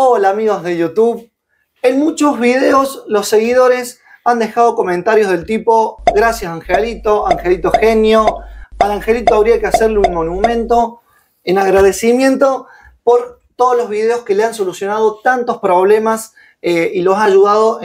Hola amigos de YouTube. En muchos videos los seguidores han dejado comentarios del tipo, gracias Angelito, Angelito genio, al Angelito habría que hacerle un monumento en agradecimiento por todos los videos que le han solucionado tantos problemas eh, y los ha ayudado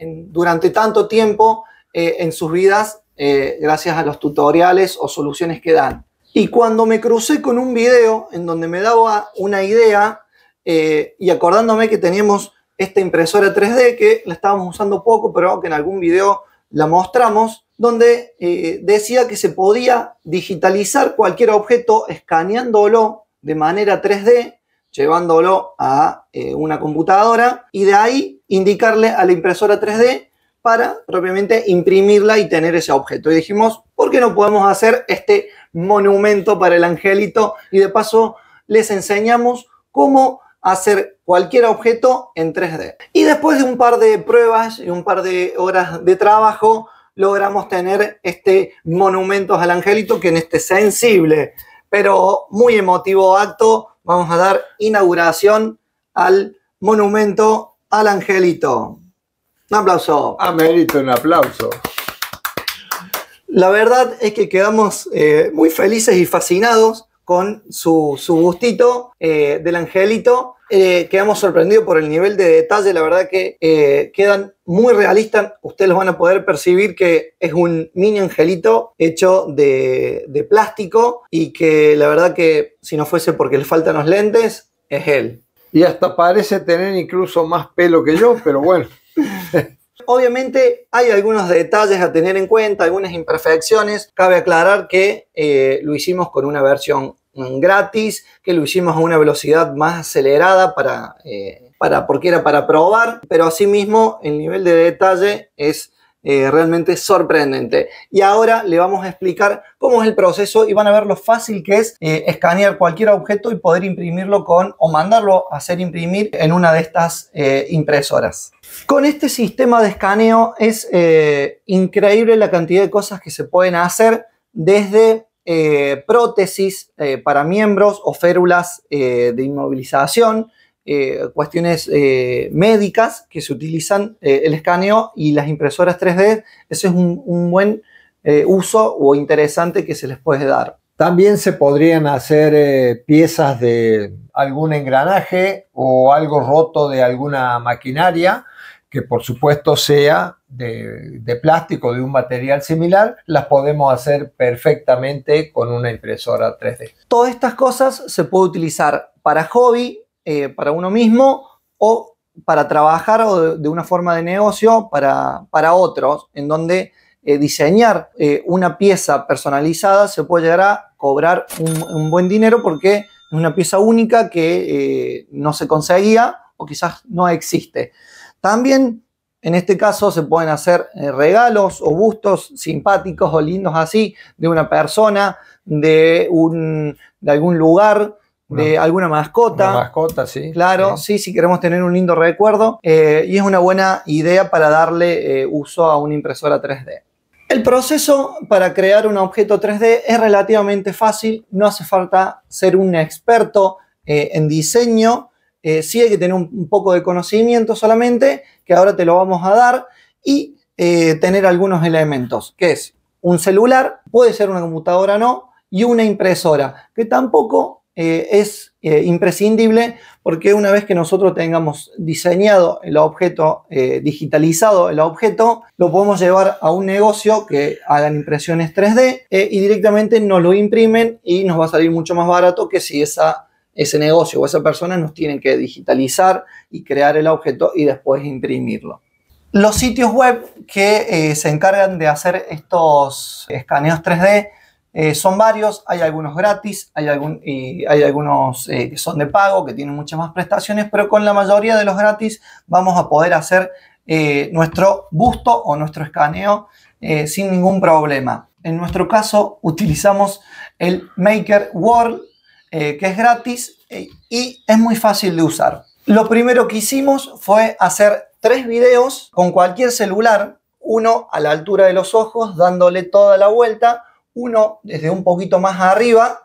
durante tanto tiempo eh, en sus vidas eh, gracias a los tutoriales o soluciones que dan. Y cuando me crucé con un video en donde me daba una idea eh, y acordándome que teníamos esta impresora 3D que la estábamos usando poco, pero que en algún video la mostramos, donde eh, decía que se podía digitalizar cualquier objeto escaneándolo de manera 3D, llevándolo a eh, una computadora y de ahí indicarle a la impresora 3D para propiamente imprimirla y tener ese objeto. Y dijimos, ¿por qué no podemos hacer este monumento para el angelito? Y de paso les enseñamos cómo hacer cualquier objeto en 3D. Y después de un par de pruebas y un par de horas de trabajo, logramos tener este monumento al Angelito, que en este sensible, pero muy emotivo acto, vamos a dar inauguración al Monumento al Angelito. Un aplauso. Amerito un aplauso. La verdad es que quedamos eh, muy felices y fascinados con su, gustito eh, del angelito eh, quedamos sorprendidos por el nivel de detalle, la verdad que eh, quedan muy realistas, ustedes los van a poder percibir que es un mini angelito hecho de, plástico y que la verdad que si no fuese porque le faltan los lentes, es él. Y hasta parece tener incluso más pelo que yo, pero bueno. Obviamente hay algunos detalles a tener en cuenta, algunas imperfecciones. Cabe aclarar que eh, lo hicimos con una versión gratis, que lo hicimos a una velocidad más acelerada para, eh, para, porque era para probar, pero asimismo el nivel de detalle es eh, realmente sorprendente. Y ahora le vamos a explicar cómo es el proceso y van a ver lo fácil que es eh, escanear cualquier objeto y poder imprimirlo con o mandarlo a hacer imprimir en una de estas impresoras. Con este sistema de escaneo es increíble la cantidad de cosas que se pueden hacer desde eh, prótesis eh, para miembros o férulas eh, de inmovilización, cuestiones médicas que se utilizan, el escaneo y las impresoras 3D, ese es un buen uso o interesante que se les puede dar. También se podrían hacer piezas de algún engranaje o algo roto de alguna maquinaria que por supuesto sea de, plástico, de un material similar, las podemos hacer perfectamente con una impresora 3D. Todas estas cosas se puede utilizar para hobby, eh, para uno mismo o para trabajar o de, una forma de negocio para, otros, en donde eh, diseñar eh, una pieza personalizada se puede llegar a cobrar un buen dinero porque es una pieza única que no se conseguía o quizás no existe. También en este caso se pueden hacer eh, regalos o bustos simpáticos o lindos así de una persona, de, de algún lugar, de alguna mascota. Una mascota, sí. Claro, sí. si queremos tener un lindo recuerdo. Eh, y es una buena idea para darle eh, uso a una impresora 3D. El proceso para crear un objeto 3D es relativamente fácil, no hace falta ser un experto en diseño eh, sí hay que tener un, poco de conocimiento solamente, que ahora te lo vamos a dar, y eh, tener algunos elementos, que es un celular, puede ser una computadora no, y una impresora, que tampoco eh, es eh, imprescindible porque una vez que nosotros tengamos diseñado el objeto, digitalizado el objeto, lo podemos llevar a un negocio que hagan impresiones 3D y directamente nos lo imprimen y nos va a salir mucho más barato que si esa ese negocio o esa persona nos tienen que digitalizar y crear el objeto y después imprimirlo. Los sitios web que eh, se encargan de hacer estos escaneos 3D eh, son varios, hay algunos gratis, hay, algunos eh, que son de pago, que tienen muchas más prestaciones, pero con la mayoría de los gratis vamos a poder hacer nuestro busto o nuestro escaneo sin ningún problema. En nuestro caso utilizamos el Maker World eh, que es gratis eh, y es muy fácil de usar. Lo primero que hicimos fue hacer tres videos con cualquier celular, uno a la altura de los ojos, dándole toda la vuelta, uno desde un poquito más arriba,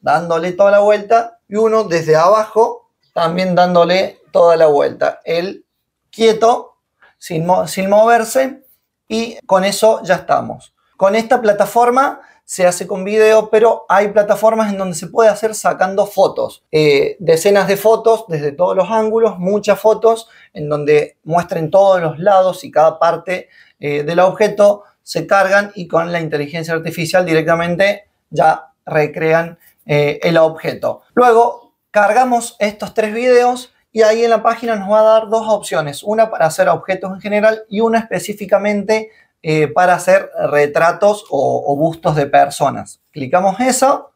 dándole toda la vuelta, y uno desde abajo, también dándole toda la vuelta. El quieto, sin moverse, y con eso ya estamos. Con esta plataforma se hace con video, pero hay plataformas en donde se puede hacer sacando fotos, eh, decenas de fotos desde todos los ángulos, muchas fotos en donde muestren todos los lados y cada parte eh, del objeto se cargan y con la inteligencia artificial directamente ya recrean eh, el objeto. Luego cargamos estos tres videos y ahí en la página nos va a dar dos opciones, una para hacer objetos en general y una específicamente eh, para hacer retratos o, bustos de personas. Clicamos eso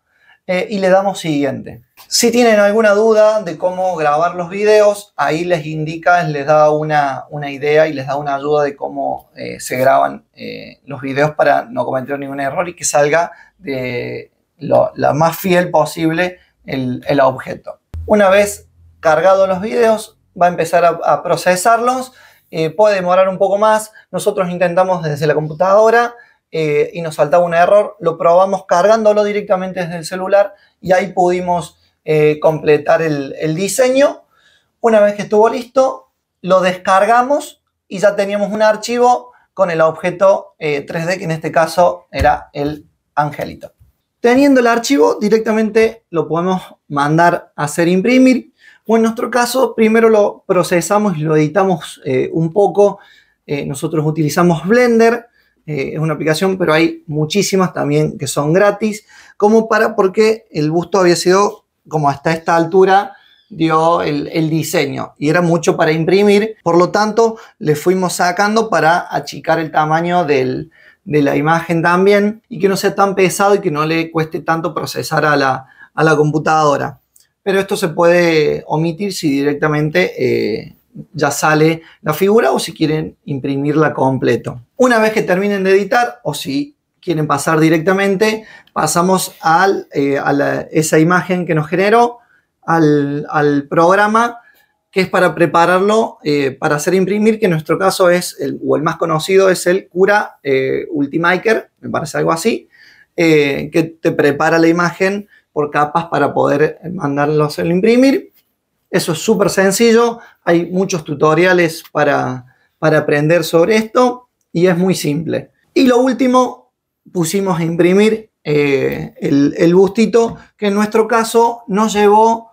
eh, y le damos siguiente. Si tienen alguna duda de cómo grabar los videos, ahí les indica, les da una, idea y les da una ayuda de cómo eh, se graban los videos para no cometer ningún error y que salga de lo, más fiel posible el, objeto. Una vez cargados los videos, va a empezar a procesarlos eh, puede demorar un poco más. Nosotros intentamos desde la computadora eh, y nos saltaba un error. Lo probamos cargándolo directamente desde el celular y ahí pudimos eh, completar el, diseño. Una vez que estuvo listo, lo descargamos y ya teníamos un archivo con el objeto 3D, que en este caso era el angelito. Teniendo el archivo, directamente lo podemos mandar a hacer imprimir bueno, en nuestro caso, primero lo procesamos y lo editamos eh, un poco. Eh, nosotros utilizamos Blender, eh, es una aplicación, pero hay muchísimas también que son gratis, como para, porque el busto había sido, como hasta esta altura, dio el, diseño y era mucho para imprimir, por lo tanto le fuimos sacando para achicar el tamaño de la imagen también y que no sea tan pesado y que no le cueste tanto procesar a la computadora pero esto se puede omitir si directamente eh, ya sale la figura o si quieren imprimirla completo. Una vez que terminen de editar o si quieren pasar directamente, pasamos eh, a esa imagen que nos generó, al, programa que es para prepararlo eh, para hacer imprimir, que en nuestro caso es, el, o el más conocido es el Cura Ultimaker, me parece algo así, que te prepara la imagen por capas para poder mandarlos a imprimir. Eso es súper sencillo, hay muchos tutoriales para, aprender sobre esto y es muy simple. Y lo último, pusimos a imprimir eh, el, bustito, que en nuestro caso nos llevó,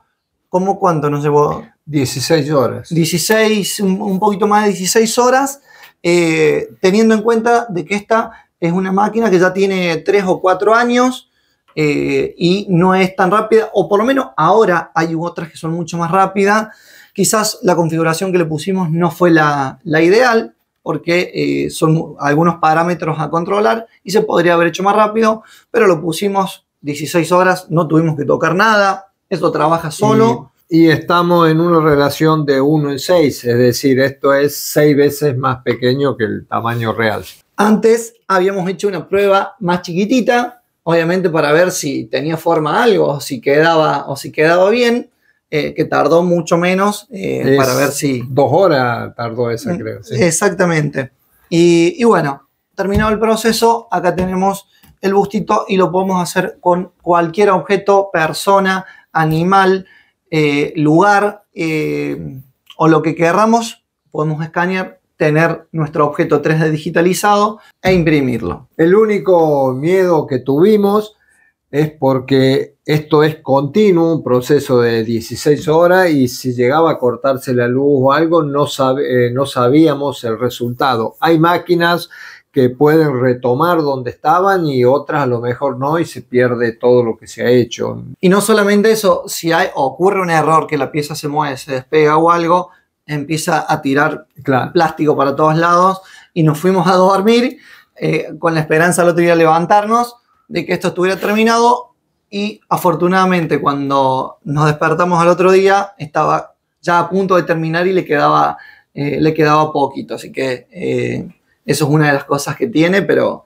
¿cómo cuánto nos llevó? 16 horas. 16, un, poquito más de 16 horas, eh, teniendo en cuenta de que esta es una máquina que ya tiene 3 o 4 años, eh, y no es tan rápida, o por lo menos ahora hay otras que son mucho más rápidas. Quizás la configuración que le pusimos no fue la, ideal, porque eh, son algunos parámetros a controlar y se podría haber hecho más rápido, pero lo pusimos 16 horas, no tuvimos que tocar nada, esto trabaja solo. Y, y estamos en una relación de 1 en 6, es decir, esto es 6 veces más pequeño que el tamaño real. Antes habíamos hecho una prueba más chiquitita, obviamente para ver si tenía forma algo, si quedaba, o si quedaba bien, eh, que tardó mucho menos eh, para ver si... Dos horas tardó esa, mm, creo. Exactamente. Y, bueno, terminado el proceso, acá tenemos el bustito y lo podemos hacer con cualquier objeto, persona, animal, eh, lugar o lo que querramos. Podemos escanear tener nuestro objeto 3D digitalizado e imprimirlo. El único miedo que tuvimos es porque esto es continuo, un proceso de 16 horas y si llegaba a cortarse la luz o algo, eh, no, sabíamos el resultado. Hay máquinas que pueden retomar donde estaban y otras a lo mejor no y se pierde todo lo que se ha hecho. Y no solamente eso, si hay, ocurre un error que la pieza se mueve, se despega o algo, empieza a tirar plástico para todos lados y nos fuimos a dormir eh, con la esperanza al otro día levantarnos de que esto estuviera terminado y afortunadamente cuando nos despertamos al otro día estaba ya a punto de terminar y le quedaba, eh, le quedaba poquito, así que eh, eso es una de las cosas que tiene, pero,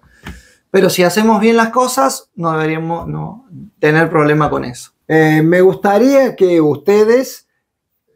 pero si hacemos bien las cosas no deberíamos no, tener problema con eso. me gustaría que ustedes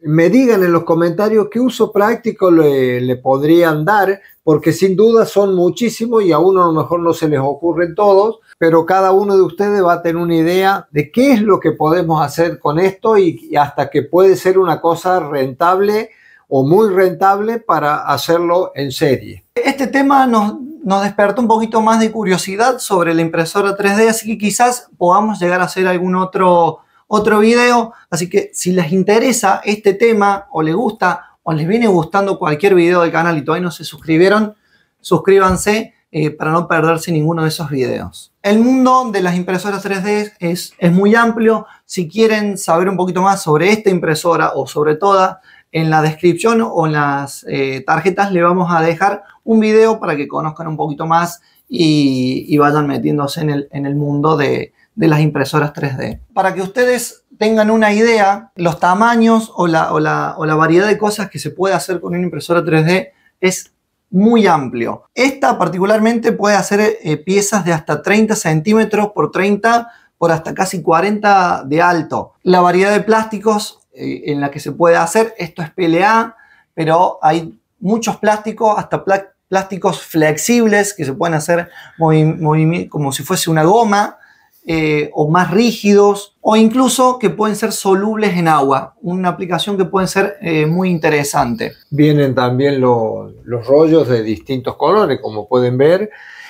me digan en los comentarios qué uso práctico le, podrían dar, porque sin duda son muchísimos y a uno a lo mejor no se les ocurren todos, pero cada uno de ustedes va a tener una idea de qué es lo que podemos hacer con esto y, hasta que puede ser una cosa rentable o muy rentable para hacerlo en serie. Este tema nos, nos despertó un poquito más de curiosidad sobre la impresora 3D, así que quizás podamos llegar a hacer algún otro otro video. Así que si les interesa este tema o les gusta o les viene gustando cualquier video del canal y todavía no se suscribieron, suscríbanse eh, para no perderse ninguno de esos videos. El mundo de las impresoras 3D es, es muy amplio. Si quieren saber un poquito más sobre esta impresora o sobre toda en la descripción o en las eh, tarjetas le vamos a dejar un video para que conozcan un poquito más y, y vayan metiéndose en el, en el mundo de, de las impresoras 3D. Para que ustedes tengan una idea, los tamaños o la, o la, variedad de cosas que se puede hacer con una impresora 3D es muy amplio. Esta particularmente puede hacer eh, piezas de hasta 30 centímetros por 30 por hasta casi 40 de alto. La variedad de plásticos eh, en la que se puede hacer, esto es PLA, pero hay muchos plásticos, hasta plásticos flexibles que se pueden hacer como si fuese una goma eh, o más rígidos o incluso que pueden ser solubles en agua. Una aplicación que puede ser eh, muy interesante. Vienen también los rollos de distintos colores, como pueden ver.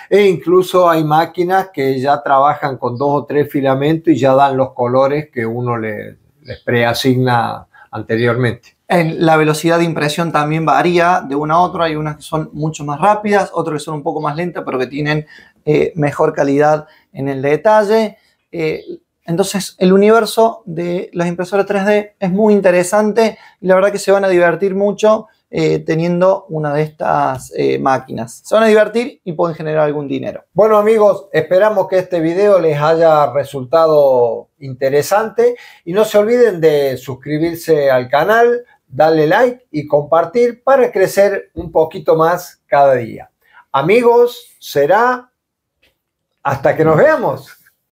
E incluso hay máquinas que ya trabajan con dos o tres filamentos y ya dan los colores que uno les preasigna anteriormente. la velocidad de impresión también varía de una a otra. Hay unas que son mucho más rápidas, otras que son un poco más lentas, pero que tienen eh, mejor calidad en el detalle. Eh, entonces, el universo de las impresoras 3D es muy interesante y la verdad que se van a divertir mucho eh, teniendo una de estas máquinas. Se van a divertir y pueden generar algún dinero. Bueno amigos, esperamos que este video les haya resultado interesante y no se olviden de suscribirse al canal, darle like y compartir para crecer un poquito más cada día. Amigos, será hasta que nos veamos.